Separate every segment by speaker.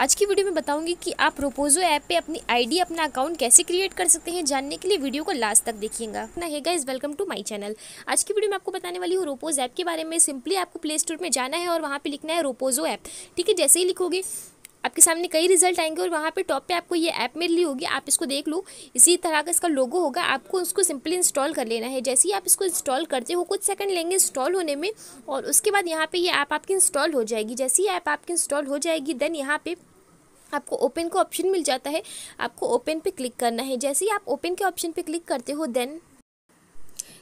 Speaker 1: आज की वीडियो में बताऊंगी कि आप प्रोपोजो ऐप पे अपनी आईडी अपना अकाउंट कैसे क्रिएट कर सकते हैं जानने के लिए वीडियो को लास्ट तक देखिएगा अपना है guys welcome to my channel आज की वीडियो में आपको बताने वाली हूँ रोपोज ऐप के बारे में सिंपली आपको प्ले स्टोर में जाना है और वहाँ पर लिखना है रोपोजो ऐप ठीक है जैसे ही लिखोगे आपके सामने कई रिजल्ट आएंगे और वहाँ पे टॉप पे आपको ये ऐप मिल रही होगी आप इसको देख लो इसी तरह का इसका लोगो होगा आपको उसको सिंपली इंस्टॉल कर लेना है जैसे ही आप इसको इंस्टॉल करते हो कुछ सेकंड लेंगे इंस्टॉल होने में और उसके बाद यहाँ पे ये ऐप आपकी इंस्टॉल हो जाएगी जैसे ही ऐप आपकी इंस्टॉल हो जाएगी देन यहाँ पर आपको ओपन का ऑप्शन मिल जाता है आपको ओपन पे क्लिक करना है जैसे ही आप ओपन के ऑप्शन पे क्लिक करते हो देन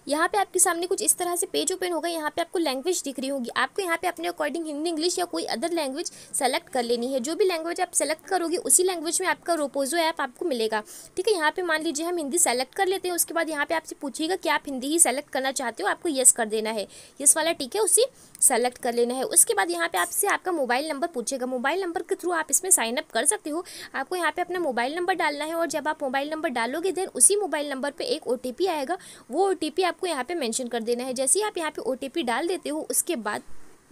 Speaker 1: यहाँ पे आपके सामने कुछ इस तरह से पेज ओपन होगा यहाँ पे आपको लैंग्वेज दिख रही होगी आपको यहाँ पे अपने अकॉर्डिंग हिंदी इंग्लिश या कोई अदर लैंग्वेज सेलेक्ट कर लेनी है जो भी लैंग्वेज आप सेलेक्ट करोगे उसी लैंग्वेज में आपका रोपोजो ऐप आपको मिलेगा ठीक है यहाँ पे मान लीजिए हम हिंदी सेलेक्ट कर लेते हैं उसके बाद यहाँ पे आपसे पूछेगा कि आप हिंदी ही सेलेक्ट करना चाहते हो आपको येस कर देना है येस वाला ठीक है उसी सेलेक्ट कर लेना है उसके बाद यहाँ पे आपसे आपका मोबाइल नंबर पूछेगा मोबाइल नंबर के थ्रू आप इसमें साइनअप कर सकते हो आपको यहाँ पे अपना मोबाइल नंबर डालना है और जब आप मोबाइल नंबर डालोगे देन उसी मोबाइल नंबर पर एक ओ आएगा वो ओ आप आपको यहाँ पे मेंशन कर देना है जैसे ही आप यहाँ पे ओ डाल देते हो उसके बाद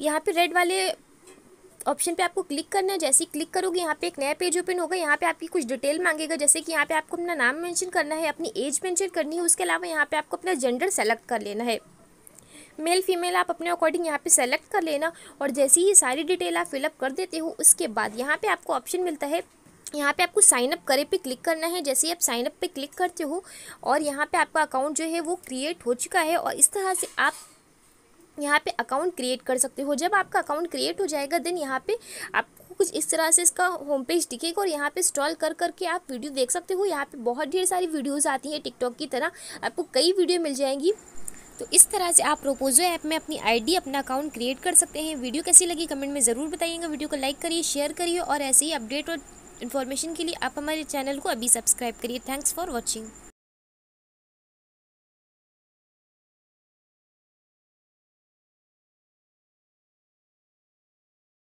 Speaker 1: यहाँ पे रेड वाले ऑप्शन पे आपको क्लिक करना है जैसे ही क्लिक करोगे यहाँ पे एक नया पेज ओपन होगा यहाँ पे आपकी कुछ डिटेल मांगेगा जैसे कि यहाँ पे आपको अपना नाम मेंशन करना है अपनी एज मेंशन करनी है उसके अलावा यहाँ पे आपको अपना जेंडर सेलेक्ट कर लेना है मेल फीमेल आप अपने अकॉर्डिंग यहाँ पे सेलेक्ट कर लेना और जैसे ही सारी डिटेल आप फिलअप कर देते हो उसके बाद यहाँ पे आपको ऑप्शन मिलता है यहाँ पे आपको साइन अप करें पे क्लिक करना है जैसे ही आप साइन अप पे क्लिक करते हो और यहाँ पे आपका अकाउंट जो है वो क्रिएट हो चुका है और इस तरह से आप यहाँ पे अकाउंट क्रिएट कर सकते हो जब आपका अकाउंट क्रिएट हो जाएगा देन यहाँ पे आपको कुछ इस तरह से इसका होम पेज दिखेगा और यहाँ पे स्टॉल कर करके आप वीडियो देख सकते हो यहाँ पे बहुत ढेर सारी वीडियोस आती हैं टिकटॉक की तरह आपको कई वीडियो मिल जाएंगी तो इस तरह से आप प्रोपोजो ऐप में अपनी आईडी अपना अकाउंट क्रिएट कर सकते हैं वीडियो कैसी लगी कमेंट में ज़रूर बताइएगा वीडियो को लाइक करिए शेयर करिए और ऐसे ही अपडेट और इन्फॉर्मेशन के लिए आप हमारे चैनल को अभी सब्सक्राइब करिए थैंक्स फॉर वॉचिंग